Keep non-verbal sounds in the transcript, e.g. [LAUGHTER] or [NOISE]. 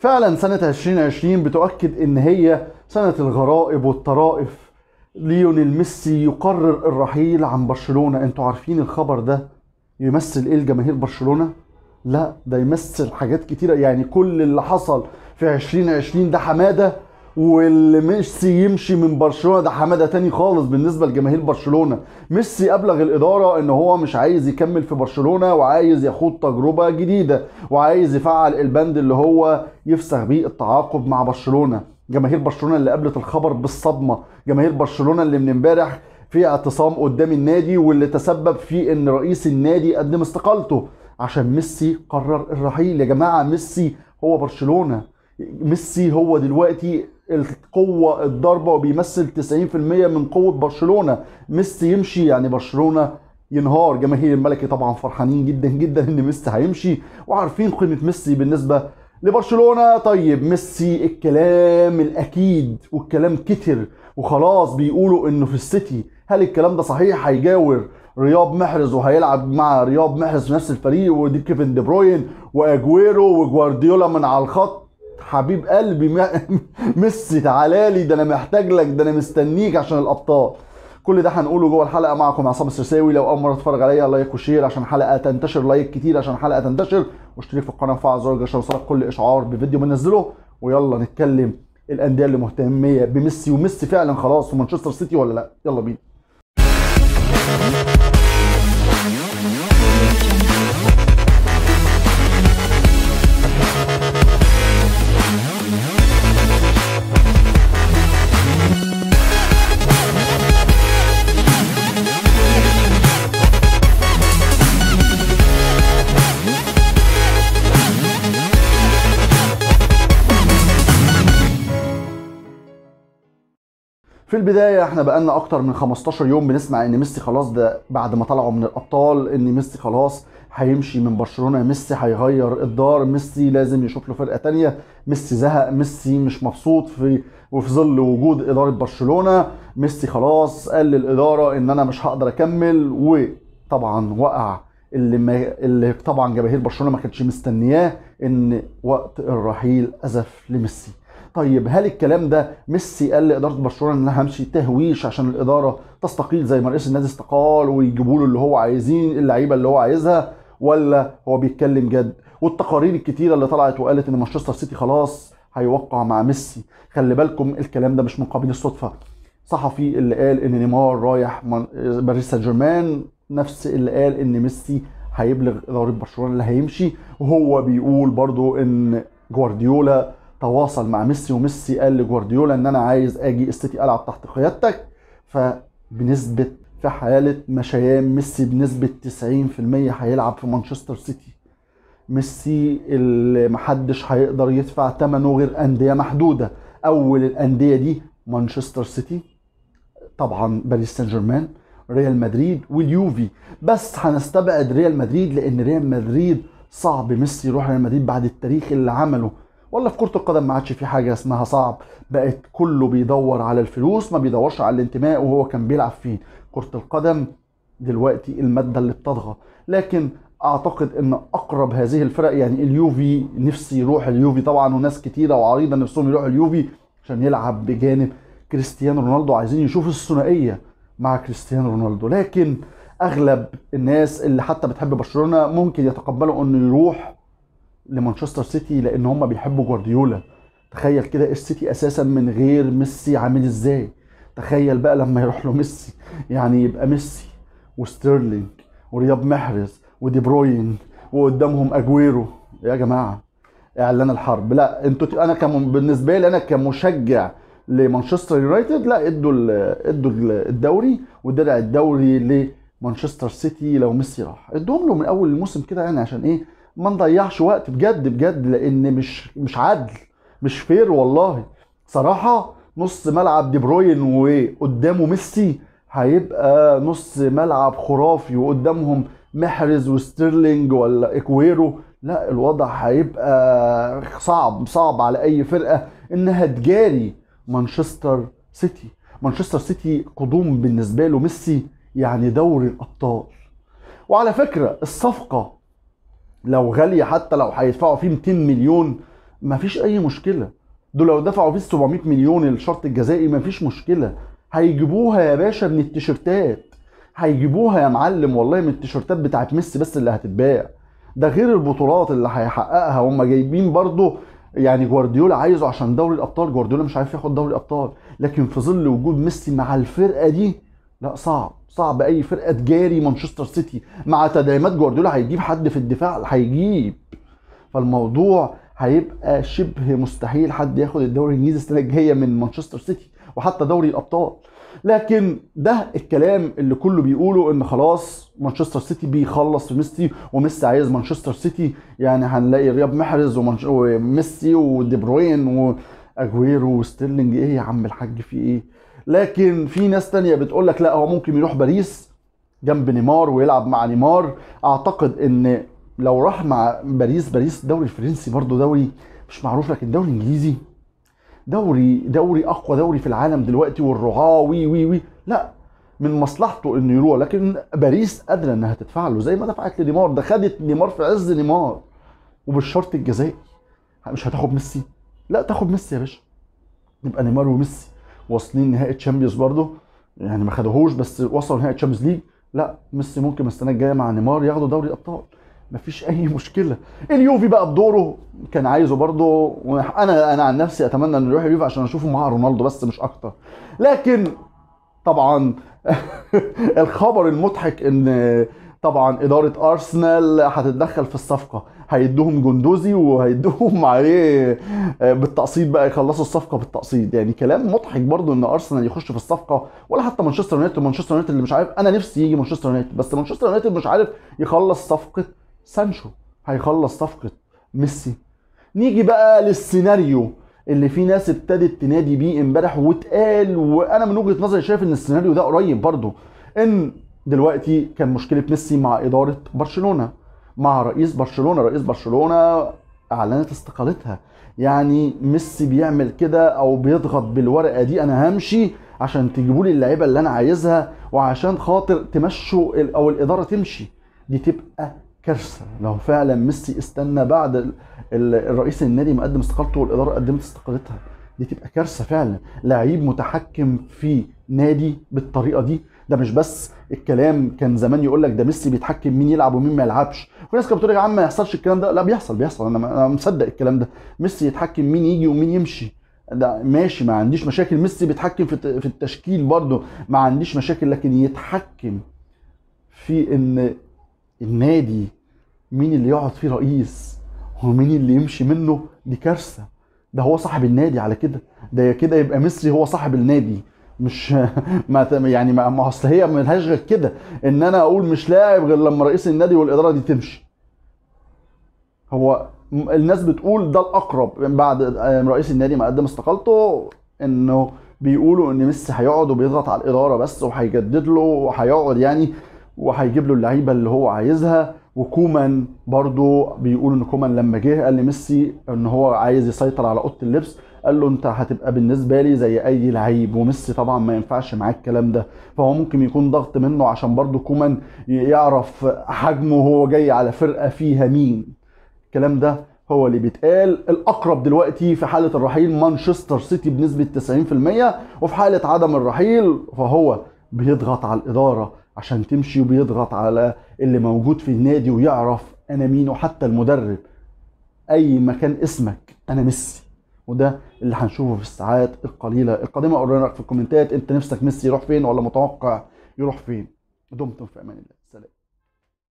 فعلا سنة 2020 بتؤكد ان هي سنة الغرائب والطرائف ليونيل ميسي يقرر الرحيل عن برشلونة انتوا عارفين الخبر ده يمثل ايه لجماهير برشلونة؟ لا ده يمثل حاجات كتيرة يعني كل اللي حصل في 2020 ده حمادة واللي ميسي يمشي من برشلونه ده حماده تاني خالص بالنسبه لجماهير برشلونه ميسي ابلغ الاداره ان هو مش عايز يكمل في برشلونه وعايز يخوض تجربه جديده وعايز يفعل البند اللي هو يفسخ بيه التعاقد مع برشلونه جماهير برشلونه اللي قابلت الخبر بالصدمه جماهير برشلونه اللي من امبارح في اعتصام قدام النادي واللي تسبب في ان رئيس النادي قدم استقالته عشان ميسي قرر الرحيل يا جماعه ميسي هو برشلونه ميسي هو دلوقتي القوه الضاربه وبيمثل 90% من قوه برشلونه ميسي يمشي يعني برشلونه ينهار جماهير الملكي طبعا فرحانين جدا جدا ان ميسي هيمشي وعارفين قيمه ميسي بالنسبه لبرشلونه طيب ميسي الكلام الاكيد والكلام كتر وخلاص بيقولوا انه في السيتي هل الكلام ده صحيح هيجاور رياض محرز وهيلعب مع رياض محرز في نفس الفريق ودي كيفن دي بروين واجويرو وجوارديولا من على الخط حبيب قلبي [LAUGHS] ميسي تعالى لي ده انا محتاج لك ده انا مستنيك عشان الابطال كل ده هنقوله جوه الحلقه معكم عصام السرساوي لو اول مره تتفرج عليا لايك وشير عشان حلقه تنتشر لايك كتير عشان حلقه تنتشر واشترك في القناه وفعل زر الجرس لوصلك كل اشعار بفيديو بنزله ويلا نتكلم الانديه اللي مهتميه بميسي وميسي فعلا خلاص ومانشستر سيتي ولا لا يلا بينا في البدايه احنا بقالنا اكتر من 15 يوم بنسمع ان ميسي خلاص ده بعد ما طلعوا من الابطال ان ميسي خلاص هيمشي من برشلونه ميسي هيغير الدار ميسي لازم يشوف له فرقه تانية ميسي زهق ميسي مش مبسوط في وفي ظل وجود اداره برشلونه ميسي خلاص قال للاداره ان انا مش هقدر اكمل وطبعا وقع اللي ما اللي طبعا جماهير برشلونه ما كانتش مستنياه ان وقت الرحيل ازف لميسي طيب هل الكلام ده ميسي قال لاداره برشلونه ان انا همشي تهويش عشان الاداره تستقيل زي ما رئيس النادي استقال ويجيبوا له اللي هو عايزين اللعيبه اللي هو عايزها ولا هو بيتكلم جد والتقارير الكتيره اللي طلعت وقالت ان مانشستر سيتي خلاص هيوقع مع ميسي خلي بالكم الكلام ده مش من قبيل الصدفه صحفي اللي قال ان نيمار رايح باريس سان جيرمان نفس اللي قال ان ميسي هيبلغ اداره برشلونه اللي هيمشي وهو بيقول برضو ان جوارديولا تواصل مع ميسي وميسي قال لجوارديولا ان انا عايز اجي السيتي العب تحت قيادتك فبنسبه في حاله مشيان ميسي بنسبه 90% هيلعب في مانشستر سيتي ميسي اللي محدش هيقدر يدفع ثمنه غير انديه محدوده اول الانديه دي مانشستر سيتي طبعا باريس سان جيرمان ريال مدريد واليوفي بس هنستبعد ريال مدريد لان ريال مدريد صعب ميسي يروح ريال مدريد بعد التاريخ اللي عمله ولا في كره القدم ما عادش في حاجه اسمها صعب بقت كله بيدور على الفلوس ما بيدورش على الانتماء وهو كان بيلعب فين كره القدم دلوقتي الماده اللي بتضغى لكن اعتقد ان اقرب هذه الفرق يعني اليوفي نفسي يروح اليوفي طبعا وناس كتيره وعريضه نفسهم يروح اليوفي عشان يلعب بجانب كريستيانو رونالدو عايزين يشوفوا الثنائيه مع كريستيانو رونالدو لكن اغلب الناس اللي حتى بتحب برشلونه ممكن يتقبلوا انه يروح لمانشستر سيتي لان هم بيحبوا جوارديولا تخيل كده السيتي اساسا من غير ميسي عامل ازاي تخيل بقى لما يروح له ميسي يعني يبقى ميسي وستيرلينج ورياض محرز ودي بروين وقدامهم اجويرو يا جماعه اعلان الحرب لا انتوا انا كم بالنسبه لي انا كمشجع لمانشستر يونايتد لا ادوا ادوا الدوري ودرع الدوري لمانشستر سيتي لو ميسي راح ادوهم له من اول الموسم كده يعني عشان ايه ما نضيعش وقت بجد بجد لان مش مش عدل مش فير والله صراحه نص ملعب دي بروين وقدامه ميسي هيبقى نص ملعب خرافي وقدامهم محرز وستيرلينج ولا اكويرو لا الوضع هيبقى صعب صعب على اي فرقه انها تجاري مانشستر سيتي مانشستر سيتي قدوم بالنسبه له ميسي يعني دوري الابطال وعلى فكره الصفقه لو غاليه حتى لو هيدفعوا فيه 200 مليون مفيش اي مشكله دول لو دفعوا فيه 700 مليون الشرط الجزائي مفيش مشكله هيجيبوها يا باشا من التيشيرتات هيجيبوها يا معلم والله من التيشيرتات بتاعت ميسي بس اللي هتتباع ده غير البطولات اللي هيحققها وهم جايبين برضه يعني جوارديولا عايزه عشان دوري الابطال جوارديولا مش عارف ياخد دوري الابطال لكن في ظل وجود ميسي مع الفرقه دي لا صعب صعب اي فرقه تجاري مانشستر سيتي مع تدعيمات جوارديولا هيجيب حد في الدفاع هيجيب فالموضوع هيبقى شبه مستحيل حد ياخد الدوري الانجليزي السنه الجايه من مانشستر سيتي وحتى دوري الابطال لكن ده الكلام اللي كله بيقوله ان خلاص مانشستر سيتي بيخلص في ميسي وميسي عايز مانشستر سيتي يعني هنلاقي رياض محرز وميسي ودي بروين واجويرو وستيرلينج ايه يا عم الحاج في ايه لكن في ناس تانية بتقول لك لا هو ممكن يروح باريس جنب نيمار ويلعب مع نيمار اعتقد ان لو راح مع باريس باريس الدوري الفرنسي برضه دوري مش معروف لكن الدوري الانجليزي دوري دوري اقوى دوري في العالم دلوقتي والرعاه وي وي وي لا من مصلحته انه يروح لكن باريس قادره انها تدفع له زي ما دفعت لنيمار ده خدت نيمار في عز نيمار وبالشرط الجزائي مش هتاخد ميسي لا تاخد ميسي يا باشا يبقى نيمار وميسي واصلين نهائي تشامبيونز برضه يعني ما خدوهوش بس وصلوا نهائي تشامبيونز ليج لا ميسي ممكن السنه الجايه مع نيمار ياخدوا دوري الابطال مفيش اي [LAUGHS] مشكله اليوفي بقى بدوره كان عايزه برضه انا انا عن نفسي اتمنى انه يروح اليوفي عشان اشوفه مع رونالدو بس مش اكتر لكن [LAUGHS] طبعا [LAUGHS] الخبر المضحك ان طبعا اداره ارسنال هتتدخل في الصفقه هيدوهم جندوزي وهيدوهم [LAUGHS] عليه آه، بالتقسيط بقى يخلصوا الصفقه بالتقسيط يعني كلام مضحك برضو ان ارسنال يخش في الصفقه ولا حتى مانشستر يونايتد مانشستر يونايتد اللي مش عارف انا نفسي يجي مانشستر يونايتد بس مانشستر يونايتد مش عارف يخلص صفقه سانشو هيخلص صفقه ميسي نيجي بقى للسيناريو اللي في ناس ابتدت تنادي بيه امبارح واتقال وانا من وجهه نظري شايف ان السيناريو ده قريب برضه ان دلوقتي كان مشكله ميسي مع اداره برشلونه مع رئيس برشلونه رئيس برشلونه اعلنت استقالتها يعني ميسي بيعمل كده او بيضغط بالورقه دي انا همشي عشان تجيبوا لي اللعيبه اللي انا عايزها وعشان خاطر تمشوا او الاداره تمشي دي تبقى كارثه لو فعلا ميسي استنى بعد الرئيس النادي مقدم استقالته والاداره قدمت استقالتها دي تبقى كارثه فعلا لعيب متحكم في نادي بالطريقه دي ده مش بس الكلام كان زمان يقول لك ده ميسي بيتحكم مين يلعب ومين ما يلعبش وناس كانت بتقول يا عم ما يحصلش الكلام ده لا بيحصل بيحصل انا مصدق الكلام ده ميسي يتحكم مين يجي ومين يمشي ده ماشي ما عنديش مشاكل ميسي بيتحكم في التشكيل برضه ما عنديش مشاكل لكن يتحكم في ان النادي مين اللي يقعد فيه رئيس ومين اللي يمشي منه دي كارثه ده هو صاحب النادي على كده ده كده يبقى ميسي هو صاحب النادي مش [LAUGHS] ما يعني ما اصل هي لهاش غير كده ان انا اقول مش لاعب غير لما رئيس النادي والاداره دي تمشي هو الناس بتقول ده الاقرب من بعد آه، رئيس النادي ما قدم استقالته انه بيقولوا ان ميسي هيقعد وبيضغط على الاداره بس وهيجدد له وهيقعد يعني وهيجيب له اللعيبه اللي هو عايزها وكومان برضو بيقول ان كومان لما جه قال لميسي ان هو عايز يسيطر على اوضه اللبس قال له انت هتبقى بالنسبه لي زي اي لعيب وميسي طبعا ما ينفعش معاه الكلام ده فهو ممكن يكون ضغط منه عشان برضو كومان يعرف حجمه وهو جاي على فرقه فيها مين الكلام ده هو اللي بيتقال الاقرب دلوقتي في حاله الرحيل مانشستر سيتي بنسبه 90% وفي حاله عدم الرحيل فهو بيضغط على الاداره عشان تمشي وبيضغط على اللي موجود في النادي ويعرف انا مين وحتى المدرب اي مكان اسمك انا ميسي وده اللي هنشوفه في الساعات القليله القادمه قول في الكومنتات انت نفسك ميسي يروح فين ولا متوقع يروح فين دمتم في امان الله